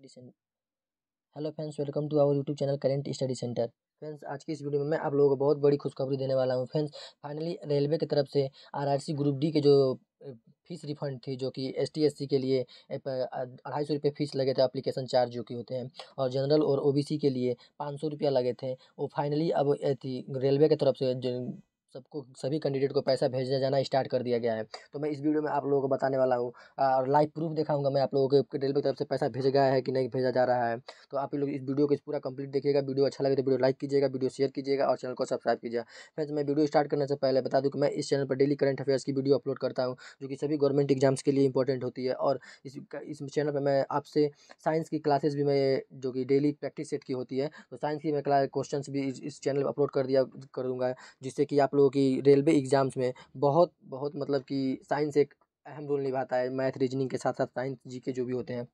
study centre hello friends welcome to our YouTube channel current study centre friends आज की इस video में मैं आप लोगों को बहुत बड़ी खुशखबरी देने वाला हूँ फ्रेंड्स फाइनली रेलवे की तरफ से आरआरसी ग्रुप डी के जो फीस रिफंड थी जो कि एस टी के लिए अढ़ाई सौ रुपये फीस लगे थे अप्लीकेशन चार्ज जो कि होते हैं और जनरल और ओबीसी के लिए पाँच सौ रुपया लगे थे वो फाइनली अब थी रेलवे की तरफ से सबको सभी कैंडिडेट को पैसा भेजा जाना स्टार्ट कर दिया गया है तो मैं इस वीडियो में आप लोगों को बताने वाला हूँ और लाइव प्रूफ दिखाऊंगा मैं आप लोगों के रेलवे की तरफ से पैसा भेजा गया है कि नहीं भेजा जा रहा है तो आप लोग इस वीडियो को इस पूरा कंप्लीट देखिएगा वीडियो अच्छा लगे तो वीडियो लाइक कीजिएगा वीडियो शेयर कीजिएगा और चैनल को सब्सक्राइब कीजिएगा फ्रेंड्स मैं वीडियो स्टार्ट करने से पहले बता दूँ कि मैं इस चैनल पर डेली करंट अफेयर्स की वीडियो अपलोड करता हूँ जो कि सभी गवर्नमेंट एग्जाम्स के लिए इंपॉर्टेंट होती है और इस इस चैनल पर मैं आपसे साइंस की क्लासेस भी मैं जो कि डेली प्रैक्टिस सेट की होती है तो साइंस की मैं क्वेश्चन भी इस चैनल पर अपलोड कर दिया कर दूँगा जिससे कि आप लोगों की रेलवे एग्ज़ाम्स में बहुत बहुत मतलब कि साइंस एक अहम रोल निभाता है मैथ रीजनिंग के साथ साथ साइंस जी के जो भी होते हैं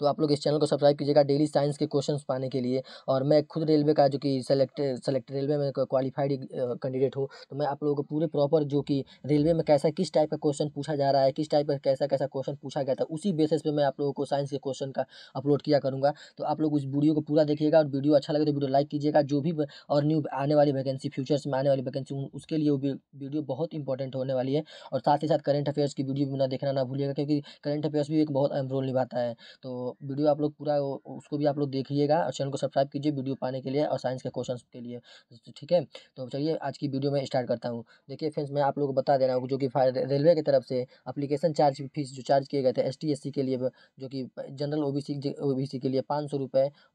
तो आप लोग इस चैनल को सब्सक्राइब कीजिएगा डेली साइंस के क्वेश्चन पाने के लिए और मैं खुद रेलवे का जो कि सेलेक्टेड सेलेक्ट रेलवे में क्वालिफाइड कैंडिडेट हूँ तो मैं आप लोगों को पूरे प्रॉपर जो कि रेलवे में कैसा किस टाइप का क्वेश्चन पूछा जा रहा है किस टाइप का कैसा कैसा क्वेश्चन पूछा गया था उसी बेसिस पे मैं आप लोगों को साइंस के क्वेश्चन का अपलोड किया करूँगा तो आप लोग उस वीडियो को पूरा देखिएगा और वीडियो अच्छा लगे तो वीडियो लाइक कीजिएगा जो भी और न्यू आने वाली वैकेंसी फ्यूचर्स में आने वाली वैकेंसी उसके लिए वीडियो बहुत इंपॉर्टेंट होने वाली है और साथ ही साथ करंट अफेयर्स की वीडियो भी ना देखना ना भूलिएगा क्योंकि करंट अफेयर्स भी एक बहुत अहम रोल निभाता है तो वीडियो आप लोग पूरा उसको भी आप लोग देखिएगा और चैनल को सब्सक्राइब कीजिए वीडियो पाने के लिए और साइंस के क्वेश्चन के लिए ठीक है तो चलिए आज की वीडियो में स्टार्ट करता हूँ देखिए फ्रेंड्स मैं आप लोग को बता दे रहा हूँ जो कि रेलवे की तरफ से अप्लीकेशन चार्ज फीस जो चार्ज किए गए थे एस टी के लिए जो कि जनरल ओ बी के लिए पाँच सौ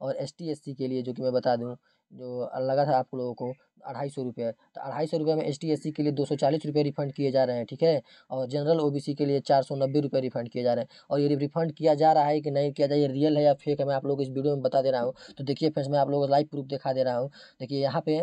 और एस टी के लिए जो कि मैं बता दूँ जो लगा था आप लोगों को अढ़ाई सौ रुपये तो अढ़ाई सौ रुपये में एस टी के लिए दो सौ चालीस रुपये रिफंड किए जा रहे हैं ठीक है और जनरल ओबीसी के लिए चार सौ नब्बे रुपये रिफंड किए जा रहे हैं और ये रिफंड किया जा रहा है कि नहीं किया जाए ये रियल है या फेक है मैं आप लोग को इस वीडियो में बता दे रहा हूँ तो देखिए फ्रेंड्स मैं आप लोगों को लाइव प्रूफ दिखा दे रहा हूँ देखिए यहाँ पे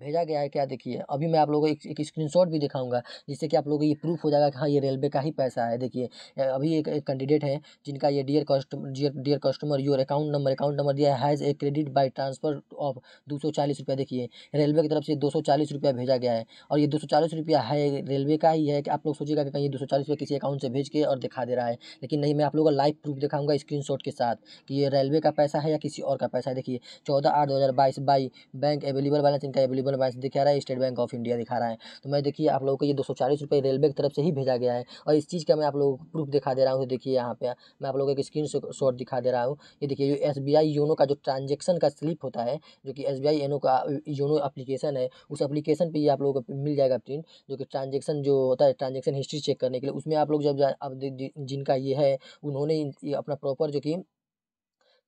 भेजा गया है क्या देखिए अभी मैं आप लोगों को एक, एक स्क्रीनशॉट भी दिखाऊंगा जिससे कि आप लोगों को ये प्रूफ हो जाएगा कि हाँ ये रेलवे का ही पैसा है देखिए अभी एक, एक कैंडिडेट है जिनका ये dear customer dear dear customer your account number account number दिया has a credit by transfer of दो सौ चालीस रुपया देखिए रेलवे की तरफ से दो सौ चालीस रुपया भेजा गया है और ये दो सौ चालीस रुपया है रेलवे का ही है कि आप लोग सोचिएगा कि कहीं दो सौ चालीस रुपया किसी अकाउंट से भेज के और दिखा दे रहा है लेकिन नहीं मैं आप लोगों को लाइव प्रूफ दिखाऊंगा स्क्रीन के साथ कि ये रेलवे का पैसा है या किसी और का पैसा है देखिए चौदह आठ दो हज़ार बाईस बाई बैंक अवेलेबल बैलेंस इनका अवेलेबल तकरीबन वैसे दिखा रहा है स्टेट बैंक ऑफ इंडिया दिखा रहा है तो मैं देखिए आप लोगों को ये दो सौ रेलवे की तरफ से ही भेजा गया है और इस चीज़ का मैं आप लोगों को प्रूफ दिखा दे रहा हूँ देखिए यहाँ पे मैं आप लोगों को स्क्रीन शॉट दिखा दे रहा हूँ ये देखिए जो एस बी योनो का जो ट्रांजेक्शन का स्लिप होता है जो कि एस बी योनो का योनो अप्लीकेशन है उस अप्लीकेशन पर ही आप लोगों को मिल जाएगा प्रिंट जो कि ट्रांजेक्शन जो होता है ट्रांजेक्शन हिस्ट्री चेक करने के लिए उसमें आप लोग जब जिनका ये है उन्होंने अपना प्रॉपर जो कि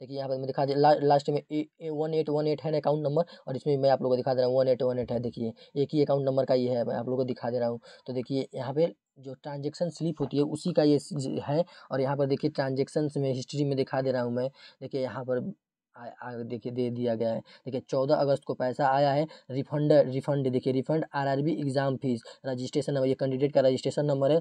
देखिए यहाँ पर मैं दिखा दे ला, लास्ट में A, A one eight one eight है अकाउंट नंबर और इसमें मैं आप लोगों को दिखा दे रहा हूँ वन एट वन एट है देखिए एक ही अकाउंट नंबर का ये है मैं आप लोगों को दिखा दे रहा हूँ तो देखिए यहाँ पे जो ट्रांजेक्शन स्लिप होती है उसी का ये है और यहाँ पर देखिए ट्रांजेक्शन में हिस्ट्री में दिखा दे रहा हूँ मैं देखिए यहाँ पर देखिए दे दिया गया है देखिए चौदह अगस्त को पैसा आया है रिफंड रिफंड देखिए refund RRB exam fees registration number ये कैंडिडेट का रजिस्ट्रेशन नंबर है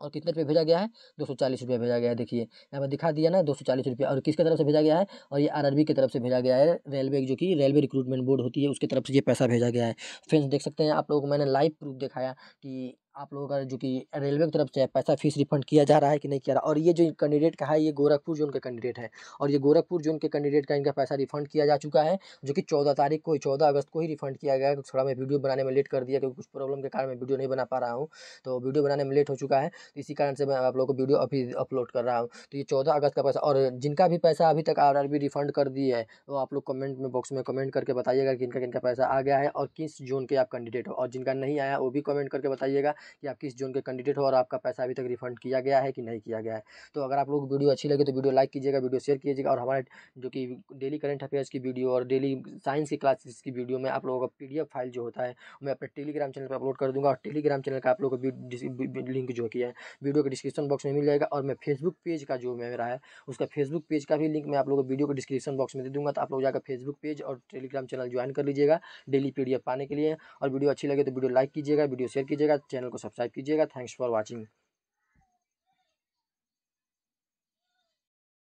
और कितने रुपये भेजा गया है दो सौ चालीस रुपये भेजा गया है देखिए यहाँ पर दिखा दिया ना दो सौ चालीस रुपये और किसके तरफ से भेजा गया है और ये आरआरबी की तरफ से भेजा गया है रेलवे जो कि रेलवे रिक्रूटमेंट बोर्ड होती है उसके तरफ से ये पैसा भेजा गया है फ्रेंड्स देख सकते हैं आप लोगों को मैंने लाइव प्रूफ दिखाया कि आप लोगों का जो कि रेलवे की तरफ से पैसा फीस रिफंड किया जा रहा है कि नहीं किया रहा और ये जो कैंडिडेट का है ये गोरखपुर जोन का कैंडिडेट है और ये गोरखपुर जोन के कैंडिडेट का इनका पैसा रिफंड किया जा चुका है जो कि चौदह तारीख को चौदह अगस्त को ही रिफंड किया गया थोड़ा मैं वीडियो बनाने में लेट कर दिया क्योंकि कुछ प्रॉब्लम के कारण मैं वीडियो नहीं बना पा रहा हूँ तो वीडियो बनाने में लेट हो चुका है तो इसी कारण से मैं आप लोग को वीडियो अभी अपलोड कर रहा हूँ तो ये चौदह अगस्त का पैसा और जिनका भी पैसा अभी तक आर रिफंड कर दी है तो आप लोग कमेंट में बॉक्स में कमेंट करके बताइएगा कि इनका किनका पैसा आ गया है और किस जोन के आप कैंडिडेट हो और जिनका नहीं आया वो भी कमेंट करके बताइएगा कि आप किस जोन के कैंडिडेट हो और आपका पैसा अभी तक रिफंड किया गया है कि नहीं किया गया है तो अगर आप लोग वीडियो अच्छी लगे तो वीडियो लाइक कीजिएगा वीडियो शेयर कीजिएगा और हमारे जो कि डेली करंट अफेयर्स की वीडियो और डेली साइंस की क्लासेस की वीडियो में आप लोगों का पी फाइल जो होता है मैं अपने टेलीग्राम चैनल पर अपलोड कर दूँगा और टेलीग्राम चैनल का आप लोगों को लिंक जो किया है वीडियो के डिस्क्रिप्शन बॉक्स में मिल जाएगा और मैं फेसबुक पेज का जो मेरा है उसका फेसबुक पेज का भी लिंक मैं आप लोगों को वीडियो के डिस्क्रिप्शन बॉक्स में दे दूँगा तो आप लोग जाकर फेसबुक पेज और टेलीग्राम चैनल ज्वाइन कर लीजिएगा डेली पी पाने के लिए और वीडियो अच्छी लगे तो वीडियो लाइक कीजिएगा वीडियो शेयर कीजिएगा चैनल को सब्सक्राइब कीजिएगा थैंक्स फॉर वॉचिंग